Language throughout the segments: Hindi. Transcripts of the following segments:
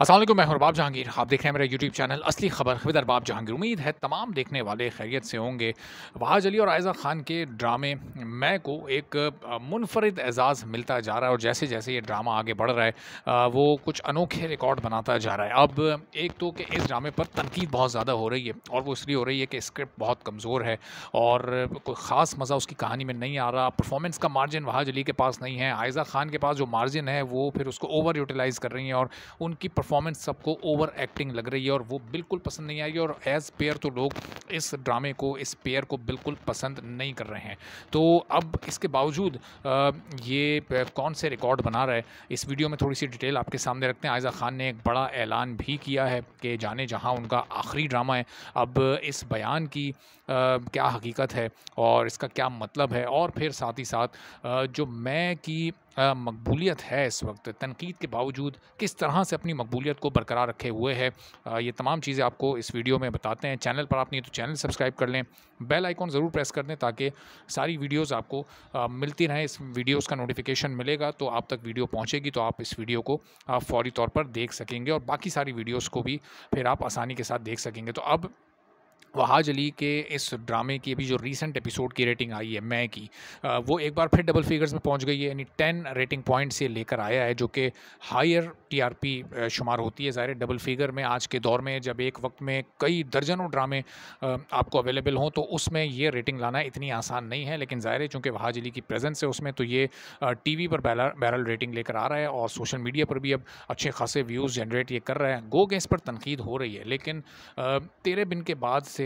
असल मैं अरबाब जहांगीर आप देख रहे हैं मेरा यूट्यूब चैनल असली खबर खबर अरबाब जहांगीर उम्मीद है तमाम देखने वाले खैरियत से होंगे वहाज अली और आयज़ा ख़ान के ड्रामे मैं को एक मुनफरद एजाज़ मिलता जा रहा है और जैसे जैसे ये ड्रामा आगे बढ़ रहा है वो कुछ अनोखे रिकॉर्ड बनाता जा रहा है अब एक तो कि इस ड्रामे पर तनकीद बहुत ज़्यादा हो रही है और वो इसलिए हो रही है कि स्क्रिप्ट बहुत कमज़ोर है और कोई ख़ास मज़ा उसकी कहानी में नहीं आ रहा परफॉर्मेंस का मार्जिन वहाज अली के पास नहीं है आयज़ा ख़ान के पास जो मार्जिन है वो फिर उसको ओवर यूटिलाइज़ कर रही हैं और उनकी परफॉर्मेंस सबको ओवर एक्टिंग लग रही है और वो बिल्कुल पसंद नहीं आई और एज पेयर तो लोग इस ड्रामे को इस पेयर को बिल्कुल पसंद नहीं कर रहे हैं तो अब इसके बावजूद ये कौन से रिकॉर्ड बना रहा है इस वीडियो में थोड़ी सी डिटेल आपके सामने रखते हैं आयजा खान ने एक बड़ा ऐलान भी किया है कि जाने जहाँ उनका आखिरी ड्रामा है अब इस बयान की क्या हकीकत है और इसका क्या मतलब है और फिर साथ ही साथ जो मैं की मकबूलियत है इस वक्त तनकीद के बावजूद किस तरह से अपनी मकबूलियत को बरकरार रखे हुए है ये तमाम चीज़ें आपको इस वीडियो में बताते हैं चैनल पर आप नहीं तो चैनल सब्सक्राइब कर लें बेल आइकॉन ज़रूर प्रेस कर दें ताकि सारी वीडियोज़ आपको मिलती रहें इस वीडियोज़ का नोटिफिकेशन मिलेगा तो आप तक वीडियो पहुँचेगी तो आप इस वीडियो को आप फौरी तौर पर देख सकेंगे और बाकी सारी वीडियोज़ को भी फिर आप आसानी के साथ देख सकेंगे तो अब वहाज अली के इस ड्रामे की अभी जो रीसेंट एपिसोड की रेटिंग आई है मैं की वो एक बार फिर डबल फिगर्स में पहुंच गई है यानी टेन रेटिंग पॉइंट्स ये लेकर आया है जो कि हायर टीआरपी शुमार होती है ज़ाहिर डबल फिगर में आज के दौर में जब एक वक्त में कई दर्जनों ड्रामे आपको अवेलेबल हों तो उसमें ये रेटिंग लाना इतनी आसान नहीं है लेकिन ज़ाहिर है चूँकि वहाज अली की प्रेजेंस है उसमें तो ये टी पर बैरल रेटिंग लेकर आ रहा है और सोशल मीडिया पर भी अब अच्छे खासे व्यूज़ जनरेट ये कर रहा है गो के इस पर तनकीद हो रही है लेकिन तेरे बिन के बाद से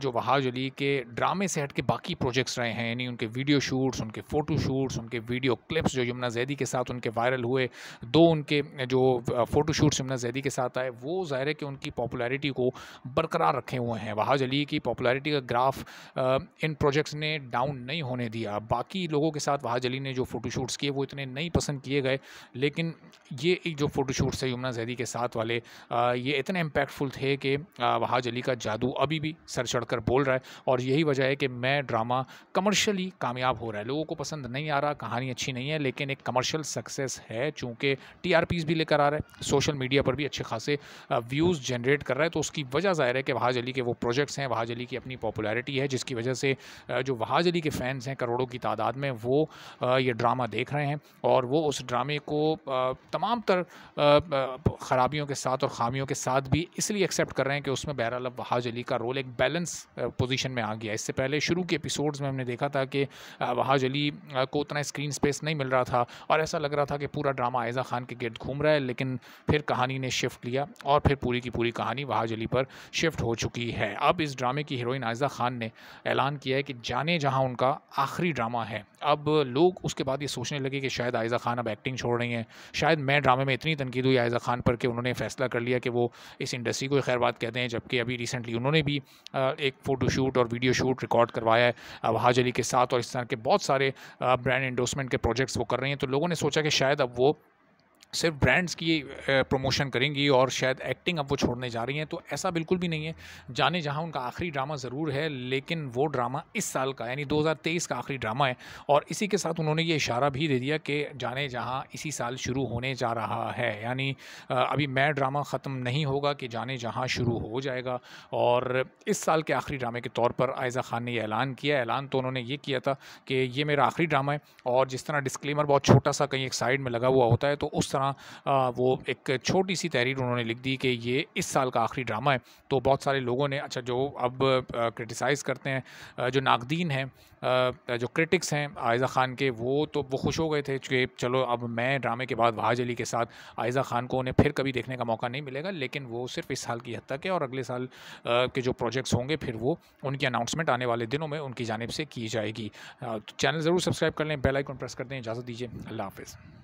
जो वहाज अली के ड्रामे से हट के बाकी प्रोजेक्ट्स रहे हैं यानी उनके वीडियो शूट्स उनके फ़ोटो शूट्स उनके वीडियो क्लिप्स जो यमुना जैदी के साथ उनके वायरल हुए दो उनके जो फ़ोटो शूट्स यमुना जैदी के साथ आए वो ज़ाहिर है कि उनकी पॉपुलैरिटी को बरकरार रखे हुए हैं वहाज अली की पॉपुलैरिटी का ग्राफ इन प्रोजेक्ट्स ने डाउन नहीं होने दिया बाकी लोगों के साथ वहाज अली ने जो फ़ोटो शूट्स किए वो इतने नहीं पसंद किए गए लेकिन ये एक जो फ़ोटो शूट्स है यमुना जैदी के साथ वाले ये इतने इम्पैक्टफुल थे कि वहाज अली का जादू अभी भी सर चढ़कर बोल रहा है और यही वजह है कि मैं ड्रामा कमर्शली कामयाब हो रहा है लोगों को पसंद नहीं आ रहा कहानी अच्छी नहीं है लेकिन एक कमर्शियल सक्सेस है चूँकि टी भी लेकर आ रहा है सोशल मीडिया पर भी अच्छे खासे व्यूज़ जनरेट कर रहा है तो उसकी वजह ज़ाहिर है कि वहाज अली के वो प्रोजेक्ट्स हैं वहाज अली की अपनी पॉपुलैरिटी है जिसकी वजह से जो वहाज अली के फ़ैन्स हैं करोड़ों की तादाद में वो ये ड्रामा देख रहे हैं और वो उस ड्रामे को तमाम तर ख़राबियों के साथ और खामियों के साथ भी इसलिए एक्सेप्ट कर रहे हैं कि उसमें बहरअल वहाज अली का रोल एक बैलेंस बैलेंस पोजीशन uh, में आ गया इससे पहले शुरू के एपिसोड्स में हमने देखा था कि uh, वहाज अली uh, को उतना स्क्रीन स्पेस नहीं मिल रहा था और ऐसा लग रहा था कि पूरा ड्रामा आयज़ा खान के गर्द घूम रहा है लेकिन फिर कहानी ने शिफ्ट लिया और फिर पूरी की पूरी कहानी वहाज अली पर शिफ्ट हो चुकी है अब इस ड्रामे की हीरोइन आयज़ा खान ने ऐलान किया है कि जाने जहाँ उनका आखिरी ड्रामा है अब लोग उसके बाद ये सोचने लगे कि शायद आयज़ा खान अब एक्टिंग छोड़ रही हैं शायद मैं ड्रामे में इतनी तनकीद हुई आयज़ा खान पर कि उन्होंने फैसला कर लिया कि वो इस इंडस्ट्री को खैर बात कहते हैं जबकि अभी रिसेंटली उन्होंने भी एक फ़ोटो शूट और वीडियो शूट रिकॉर्ड करवाया है वहाज अली के साथ और इस तरह के बहुत सारे ब्रांड इंडोसमेंट के प्रोजेक्ट्स वो कर रही हैं तो लोगों ने सोचा कि शायद अब वो सिर्फ ब्रांड्स की प्रमोशन करेंगी और शायद एक्टिंग अब वो छोड़ने जा रही हैं तो ऐसा बिल्कुल भी नहीं है जाने जहां उनका आखिरी ड्रामा ज़रूर है लेकिन वो ड्रामा इस साल का यानी 2023 का आखिरी ड्रामा है और इसी के साथ उन्होंने ये इशारा भी दे दिया कि जाने जहां इसी साल शुरू होने जा रहा है यानी अभी मैं ड्रामा ख़त्म नहीं होगा कि जाने जहाँ शुरू हो जाएगा और इस साल के आखिरी ड्रामे के तौर पर आयज़ा ख़ान ने ऐलान किया ऐलान तो उन्होंने ये किया था कि ये मेरा आखिरी ड्रामा है और जिस तरह डिस्क्लेमर बहुत छोटा सा कहीं एक साइड में लगा हुआ होता है तो उस तरह तरह वो एक छोटी सी तहरीर उन्होंने लिख दी कि ये इस साल का आखिरी ड्रामा है तो बहुत सारे लोगों ने अच्छा जो अब क्रिटिसाइज़ करते हैं जो नागदीन हैं जो क्रिटिक्स हैं आयज़ा ख़ान के वो तो वो खुश हो गए थे कि चलो अब मैं ड्रामे के बाद वहाज अली के साथ आयज़ा ख़ान को उन्हें फिर कभी देखने का मौका नहीं मिलेगा लेकिन वो सिर्फ इस साल की हद तक है और अगले साल के जो प्रोजेक्ट्स होंगे फिर वो उनकी अनाउंसमेंट आने वाले दिनों में उनकी जानब से की जाएगी तो चैनल ज़रूर सब्सक्राइब कर लें बेलाइकन प्रेस कर दें इजाज़त दीजिए अल्लाह हाफिज़